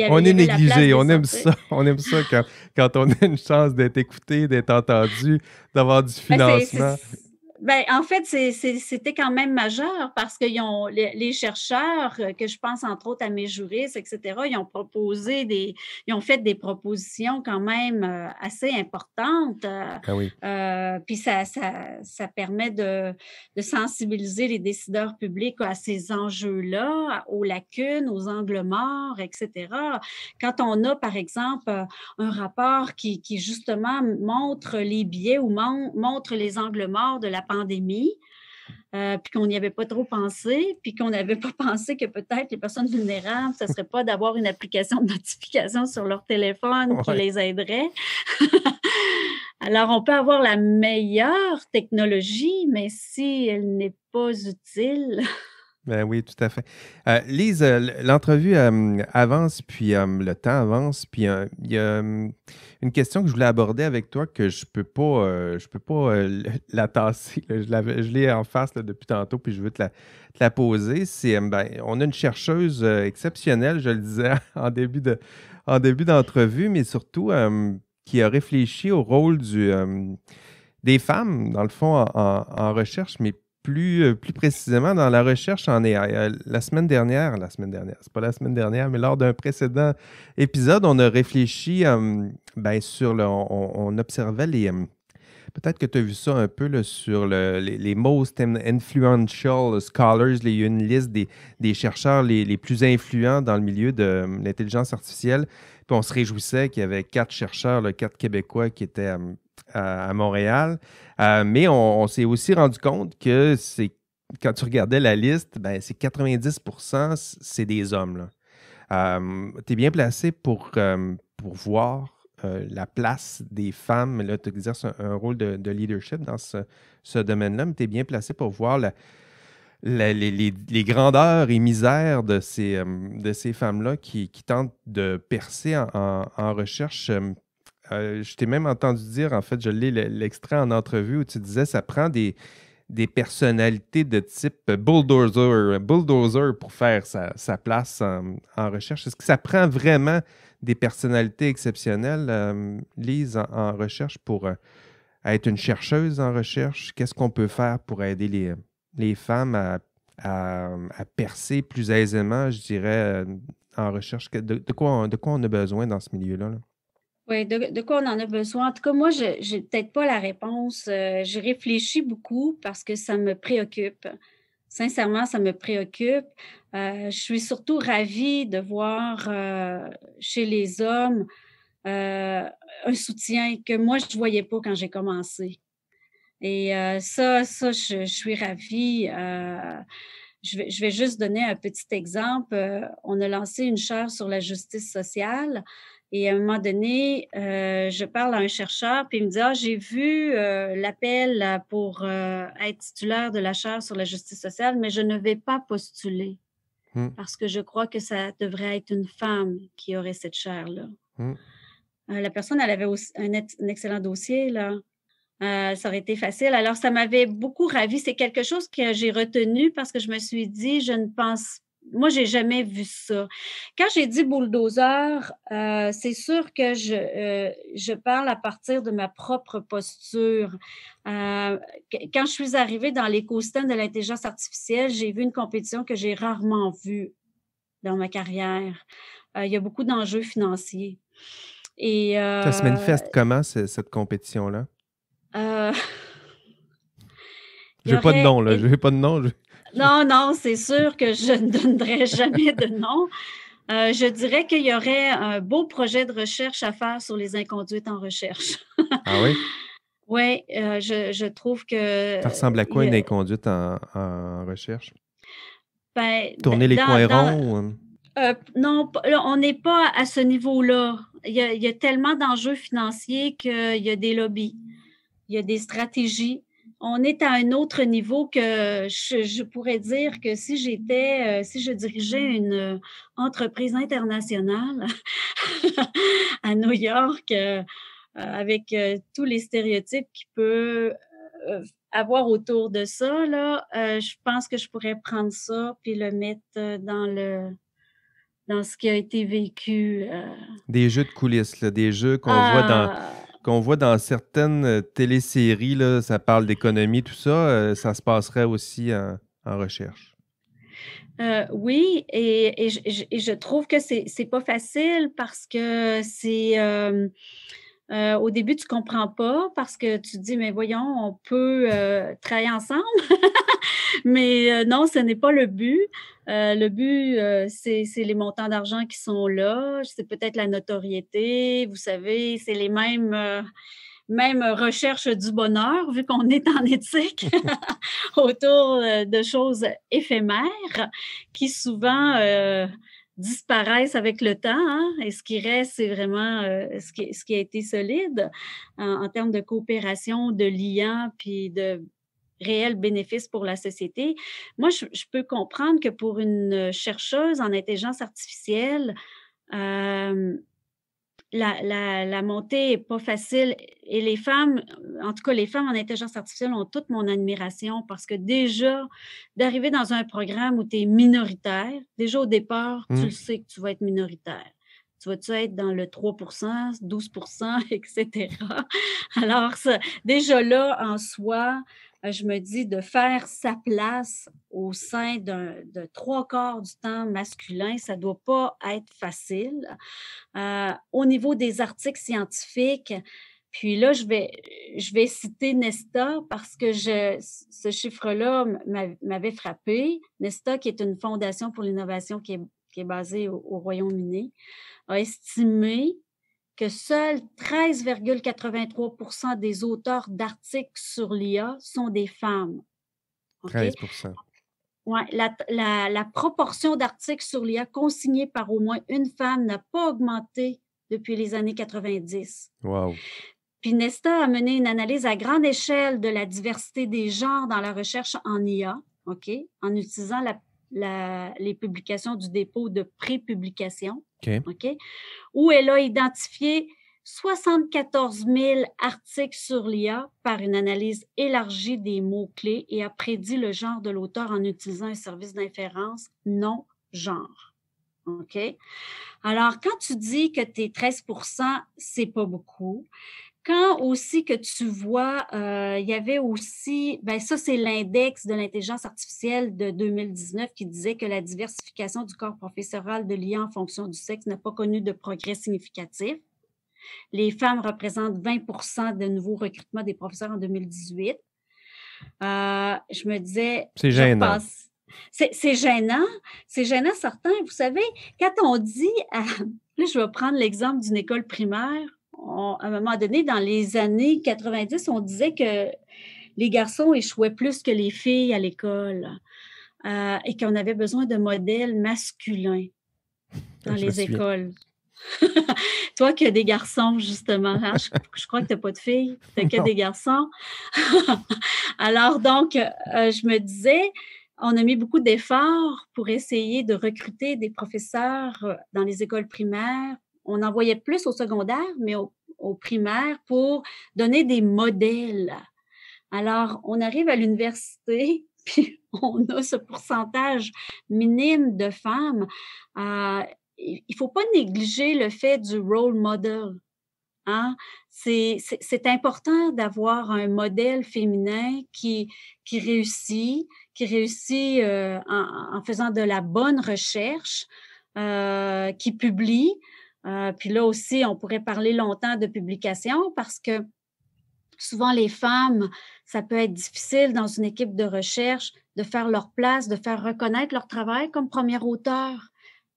on est négligé, on aime ça, on aime ça quand, on a une chance d'être écouté, d'être entendu, d'avoir du ben, financement. Ben, en fait, c'était quand même majeur parce que ont, les, chercheurs, euh, que je pense entre autres à mes juristes, etc., ils ont proposé des, ils ont fait des propositions quand même euh, assez importantes. Euh, ah oui. euh, puis ça, ça, ça permet de, de, sensibiliser les décideurs publics à ces enjeux-là, aux lacunes, aux angles morts, etc. Quand on a, par exemple, un rapport qui, qui justement montre les biais ou montre les angles morts de la pandémie, euh, puis qu'on n'y avait pas trop pensé, puis qu'on n'avait pas pensé que peut-être les personnes vulnérables, ce ne serait pas d'avoir une application de notification sur leur téléphone qui les aiderait. Alors, on peut avoir la meilleure technologie, mais si elle n'est pas utile, Ben oui, tout à fait. Euh, Lise, euh, l'entrevue euh, avance, puis le temps avance, puis il y a une question que je voulais aborder avec toi que je peux pas, je peux pas la tasser. Je, l'ai en face depuis tantôt, puis je veux te la, poser. C'est, ben, on a une chercheuse exceptionnelle, je le disais en début de, en début d'entrevue, mais surtout qui a réfléchi au rôle du des femmes, dans le fond, en recherche, mais plus, euh, plus précisément dans la recherche en AI. Euh, la semaine dernière, la semaine dernière, c'est pas la semaine dernière, mais lors d'un précédent épisode, on a réfléchi euh, ben, sur le. On, observait les. Peut-être que tu as vu ça un peu sur le, les, most influential scholars, les, une liste des, des chercheurs les, les, plus influents dans le milieu de l'intelligence artificielle. Puis on se réjouissait qu'il y avait quatre chercheurs, quatre Québécois qui étaient à, Montréal. Euh, mais on, s'est aussi rendu compte que c'est quand tu regardais la liste, ben, c'est 90 c'est des hommes. Euh, tu es bien placé pour, euh, pour voir la place des femmes. Tu exerces un, rôle de, leadership dans ce, domaine-là, mais tu es bien placé pour voir les, grandeurs et misères de ces, de ces femmes-là qui, tentent de percer en recherche euh, je t'ai même entendu dire, en fait, je lis l'extrait en entrevue où tu disais ça prend des, des personnalités de type bulldozer, bulldozer pour faire sa, place en, recherche. Est-ce que ça prend vraiment des personnalités exceptionnelles, euh, Lise, en, recherche pour euh, être une chercheuse en recherche? Qu'est-ce qu'on peut faire pour aider les, les femmes à, percer plus aisément, je dirais, en recherche? De, quoi, on, de quoi on a besoin dans ce milieu-là? là oui, de, quoi on en a besoin? En tout cas, moi, je n'ai peut-être pas la réponse. Euh, je réfléchis beaucoup parce que ça me préoccupe. Sincèrement, ça me préoccupe. Euh, je suis surtout ravie de voir euh, chez les hommes un soutien que moi, je ne voyais pas quand j'ai commencé. Et ça, ça, je, suis ravie. Je vais, je vais, juste donner un petit exemple. on a lancé une chaire sur la justice sociale. Et à un moment donné, euh, je parle à un chercheur, puis il me dit, ah, j'ai vu euh, l'appel euh, pour être titulaire de la chaire sur la justice sociale, mais je ne vais pas postuler hmm. parce que je crois que ça devrait être une femme qui aurait cette chaire-là. Hmm. la personne, elle avait un, excellent dossier, là. ça aurait été facile. Alors, ça m'avait beaucoup ravi. C'est quelque chose que j'ai retenu parce que je me suis dit, je ne pense pas moi, j'ai jamais vu ça. Quand j'ai dit bulldozer, euh, c'est sûr que je, euh, je parle à partir de ma propre posture. Euh, quand je suis arrivée dans l'écosystème de l'intelligence artificielle, j'ai vu une compétition que j'ai rarement vue dans ma carrière. il y a beaucoup d'enjeux financiers. Et, ça se manifeste comment, cette compétition-là? n'ai pas de nom, là. n'ai pas de nom. Non, non, c'est sûr que je ne donnerai jamais de nom. Euh, je dirais qu'il y aurait un beau projet de recherche à faire sur les inconduites en recherche. ah oui? Oui, euh, je, trouve que. Ça ressemble à quoi une inconduite en, recherche? Tourner les coins ronds? non, on n'est pas à ce niveau-là. il y a, tellement d'enjeux financiers qu'il y a des lobbies, il y a des stratégies on est à un autre niveau que je, pourrais dire que si j'étais, euh, si je dirigeais une euh, entreprise internationale à New York, euh, avec tous les stéréotypes qu'il peut avoir autour de ça, je pense que je pourrais prendre ça et le mettre dans le dans ce qui a été vécu. Des jeux de coulisses, des jeux qu'on voit dans ah! qu'on voit dans certaines euh, téléséries, là, ça parle d'économie, tout ça, euh, ça se passerait aussi en, recherche. Euh, oui, et, je, trouve que c'est pas facile parce que c'est. Euh, au début, tu comprends pas parce que tu dis, mais voyons, on peut euh, travailler ensemble. mais euh, non, ce n'est pas le but. le but, c'est les montants d'argent qui sont là. C'est peut-être la notoriété. Vous savez, c'est les mêmes mêmes recherche du bonheur, vu qu'on est en éthique, autour de choses éphémères qui souvent disparaissent avec le temps. Hein, et ce qui reste, c'est vraiment euh, ce, qui, ce, qui, a été solide en, termes de coopération, de liens, puis de réels bénéfices pour la société. Moi, je, peux comprendre que pour une chercheuse en intelligence artificielle, euh, la, montée est pas facile. Et les femmes, en tout cas les femmes en intelligence artificielle, ont toute mon admiration parce que déjà, d'arriver dans un programme où tu es minoritaire, déjà au départ, tu le mmh. sais que tu vas être minoritaire. Tu vas-tu être dans le 3 12 etc. Alors, déjà là, en soi, je me dis de faire sa place au sein de trois quarts du temps masculin, ça ne doit pas être facile. Euh, au niveau des articles scientifiques, puis là, je vais, je vais citer Nesta parce que je, ce chiffre-là m'avait frappé. Nesta, qui est une fondation pour l'innovation qui est, qui est basée au Royaume-Uni, a estimé que seuls 13,83 des auteurs d'articles sur l'IA sont des femmes. 13 ouais, la, proportion d'articles sur l'IA consignés par au moins une femme n'a pas augmenté depuis les années 90. Wow. Puis Nesta a mené une analyse à grande échelle de la diversité des genres dans la recherche en IA, OK, en utilisant la les publications du dépôt de prépublication, publication où elle a identifié 74 000 articles sur l'IA par une analyse élargie des mots-clés et a prédit le genre de l'auteur en utilisant un service d'inférence non genre. OK? Alors, quand tu dis que tes 13 c'est pas beaucoup, quand aussi que tu vois, euh, il y avait aussi, ben ça c'est l'index de l'intelligence artificielle de 2019 qui disait que la diversification du corps professoral de l'IA en fonction du sexe n'a pas connu de progrès significatif. Les femmes représentent 20 de nouveaux recrutements des professeurs en 2018. Euh, je me disais. C'est gênant. C'est gênant. C'est gênant, certain. Vous savez, quand on dit. là, je vais prendre l'exemple d'une école primaire à un moment donné, dans les années 90, on disait que les garçons échouaient plus que les filles à l'école euh, et qu'on avait besoin de modèles masculins dans les écoles. Toi qui as des garçons, justement, hein? je, crois que tu n'as pas de filles, tu n'as que des garçons. Alors donc, euh, je me disais, on a mis beaucoup d'efforts pour essayer de recruter des professeurs euh, dans les écoles primaires, on envoyait plus au secondaire, mais au, primaire pour donner des modèles. Alors, on arrive à l'université, puis on a ce pourcentage minime de femmes. Euh, il ne faut pas négliger le fait du role model. Hein. C'est important d'avoir un modèle féminin qui, réussit, qui réussit euh, en, faisant de la bonne recherche, euh, qui publie, euh, puis là aussi, on pourrait parler longtemps de publication parce que souvent les femmes, ça peut être difficile dans une équipe de recherche de faire leur place, de faire reconnaître leur travail comme premier auteur.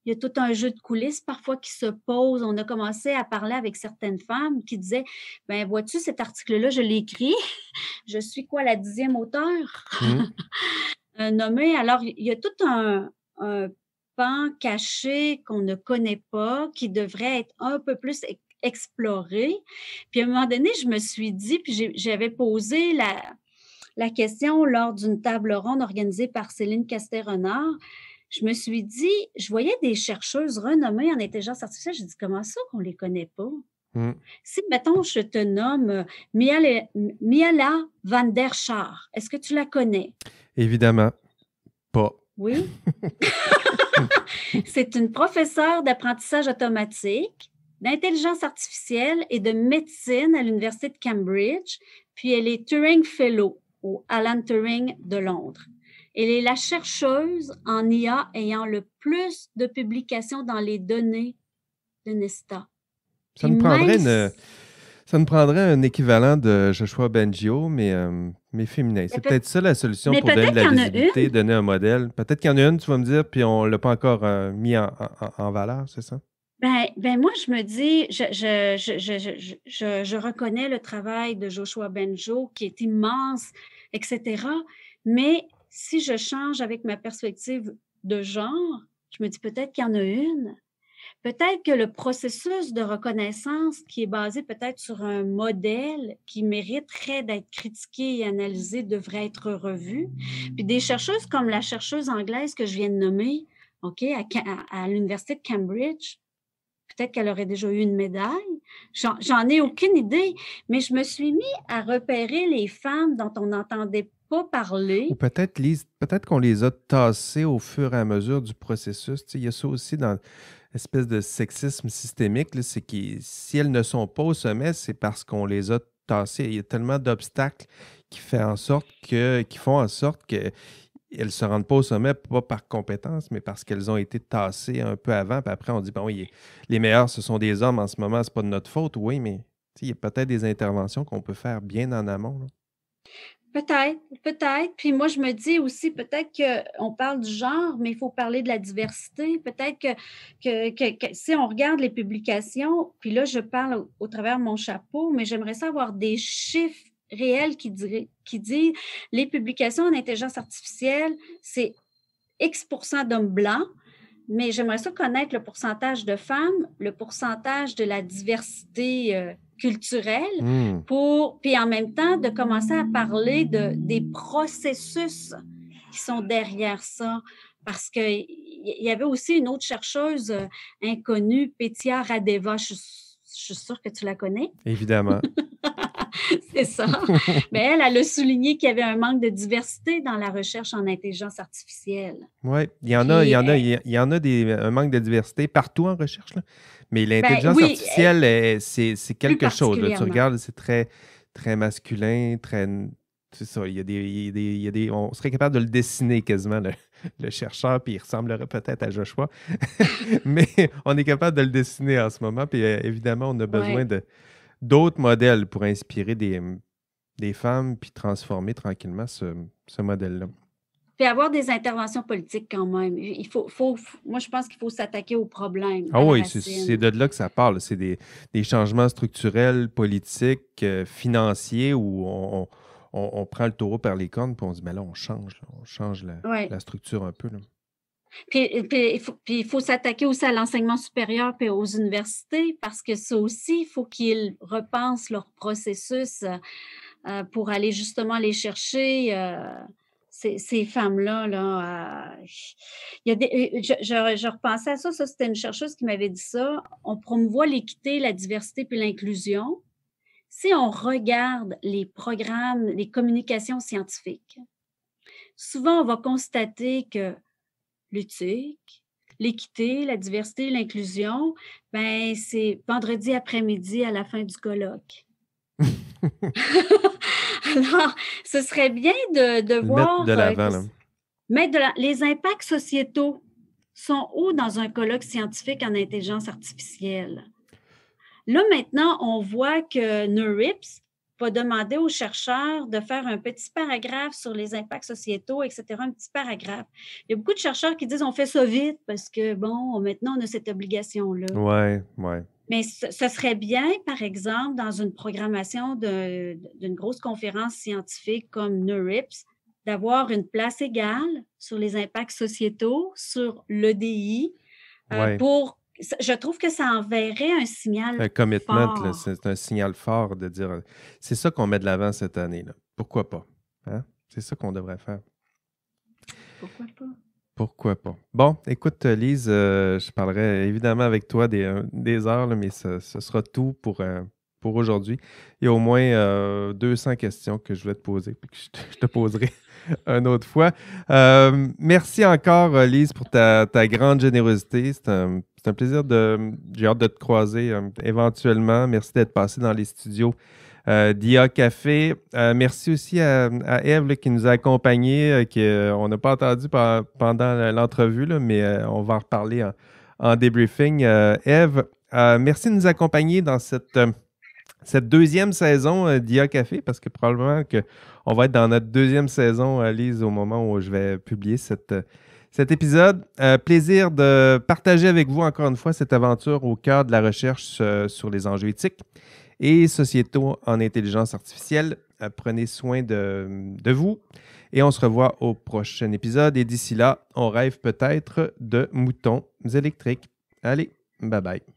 Il y a tout un jeu de coulisses parfois qui se pose. On a commencé à parler avec certaines femmes qui disaient Ben, vois-tu, cet article-là, je l'ai écrit. Je suis quoi, la dixième auteur mmh. euh, nommée. Alors, il y a tout un, un caché qu'on ne connaît pas, qui devrait être un peu plus e-, exploré. Puis à un moment donné, je me suis dit, puis j'avais posé la, la question lors d'une table ronde organisée par Céline Casté-Renard. je me suis dit, je voyais des chercheuses renommées en intelligence artificielle, je dit, comment ça qu'on ne les connaît pas? Hmm. Si, mettons, je te nomme Miala, Miala van der Schaar, est-ce que tu la connais? Évidemment, pas. Oui. c'est une professeure d'apprentissage automatique, d'intelligence artificielle et de médecine à l'Université de Cambridge, puis elle est Turing Fellow au Alan Turing de Londres. Elle est la chercheuse en IA ayant le plus de publications dans les données de Nesta. Ça me prendrait une ça me prendrait un équivalent de Joshua Bengio, mais, euh, féminin. C'est peut-être ça la solution pour donner de la visibilité, donner un modèle. Peut-être qu'il y en a une, tu vas me dire, puis on ne l'a pas encore euh, mis en, valeur, c'est ça? Ben, ben, moi, je me dis, je, je, je, reconnais le travail de Joshua Benjo qui est immense, etc. Mais si je change avec ma perspective de genre, je me dis peut-être qu'il y en a une peut-être que le processus de reconnaissance qui est basé peut-être sur un modèle qui mériterait d'être critiqué et analysé devrait être revu. Puis des chercheuses comme la chercheuse anglaise que je viens de nommer, OK, à, à, l'Université de Cambridge, peut-être qu'elle aurait déjà eu une médaille. J'en ai aucune idée, mais je me suis mis à repérer les femmes dont on n'entendait parler. Ou peut-être, qu'on les a tassés au fur et à mesure du processus. il y a ça aussi dans l'espèce de sexisme systémique, c'est que si elles ne sont pas au sommet, c'est parce qu'on les a tassées. Il y a tellement d'obstacles qui, font en sorte que elles ne se rendent pas au sommet, pas par compétence, mais parce qu'elles ont été tassées un peu avant. Puis après, on dit, bon, oui, les meilleurs, ce sont des hommes en ce moment, c'est pas de notre faute. Oui, mais il y a peut-être des interventions qu'on peut faire bien en amont. Peut-être, peut-être. Puis moi, je me dis aussi, peut-être qu'on parle du genre, mais il faut parler de la diversité. Peut-être que, si on regarde les publications, puis là, je parle au, travers de mon chapeau, mais j'aimerais savoir des chiffres réels qui, disent les publications en intelligence artificielle, c'est X d'hommes blancs, mais j'aimerais ça connaître le pourcentage de femmes, le pourcentage de la diversité. Euh, culturelle hmm. pour, puis en même temps, de commencer à parler de, des processus qui sont derrière ça. Parce que y avait aussi une autre chercheuse euh, inconnue, Petia Radeva. Je, je, suis sûre que tu la connais. Évidemment. c'est ça. Mais elle, elle a souligné qu'il y avait un manque de diversité dans la recherche en intelligence artificielle. Oui, il y en euh, a, il y en a, il y en a un manque de diversité partout en recherche, mais ben l'intelligence artificielle, euh, c'est quelque chose. Tu regardes, c'est très, très masculin, très c'est ça. Il y, a des, des, on serait capable de le dessiner quasiment, le, chercheur, puis il ressemblerait peut-être à Joshua. Mais on est capable de le dessiner en ce moment. Puis euh, évidemment, on a besoin de, d'autres modèles pour inspirer des, femmes puis transformer tranquillement ce, modèle-là. Puis avoir des interventions politiques quand même. Il faut, moi, je pense qu'il faut s'attaquer aux problèmes. Ah oui, c'est de là que ça parle. C'est des, changements structurels, politiques, euh, financiers où on, prend le taureau par les cornes puis on dit, mais ben là, on change. on change la, la structure un peu. Là. Puis, il faut, s'attaquer aussi à l'enseignement supérieur et aux universités parce que ça aussi, il faut qu'ils repensent leur processus euh, euh, pour aller justement aller chercher euh, ces, femmes-là. Là, je, repensais à ça, ça c'était une chercheuse qui m'avait dit ça. On promouvoit l'équité, la diversité puis l'inclusion. Si on regarde les programmes, les communications scientifiques, souvent on va constater que politique, l'équité, la diversité, l'inclusion, ben c'est vendredi après-midi à la fin du colloque. Alors, ce serait bien de, de mettre voir de euh, mettre de les impacts sociétaux sont où dans un colloque scientifique en intelligence artificielle. Là, maintenant, on voit que NeurIPS pas demander aux chercheurs de faire un petit paragraphe sur les impacts sociétaux, etc., un petit paragraphe. Il y a beaucoup de chercheurs qui disent on fait ça vite parce que, bon, maintenant, on a cette obligation-là. Oui, oui. Mais ce, serait bien, par exemple, dans une programmation d'une grosse conférence scientifique comme NeurIPS, d'avoir une place égale sur les impacts sociétaux, sur l'EDI, euh, pour je trouve que ça enverrait un signal. Un commitment, c'est un signal fort de dire c'est ça qu'on met de l'avant cette année. Là. Pourquoi pas? Hein? C'est ça qu'on devrait faire. Pourquoi pas? Pourquoi pas? Bon, écoute, Lise, euh, je parlerai évidemment avec toi des, euh, des heures, mais ce, sera tout pour, euh, pour aujourd'hui. Il y a au moins 200 euh, questions que je voulais te poser, puis que je te, poserai une autre fois. Euh, merci encore, euh, Lise, pour ta, grande générosité. C'est un, plaisir de. J'ai hâte de te croiser éventuellement. Merci d'être passé dans les studios. d'IA Café. merci aussi à, Eve qui nous a accompagnés, qu'on n'a pas entendu pendant l'entrevue, mais on va en reparler en, débriefing. Eve, merci de nous accompagner dans cette cette deuxième saison euh, d'IA Café, parce que probablement on va être dans notre deuxième saison, Alice, euh, au moment où je vais publier cette, euh, cet épisode. plaisir de partager avec vous encore une fois cette aventure au cœur de la recherche sur les enjeux éthiques et sociétaux en intelligence artificielle. prenez soin de, de vous et on se revoit au prochain épisode. Et d'ici là, on rêve peut-être de moutons électriques. Allez, bye bye.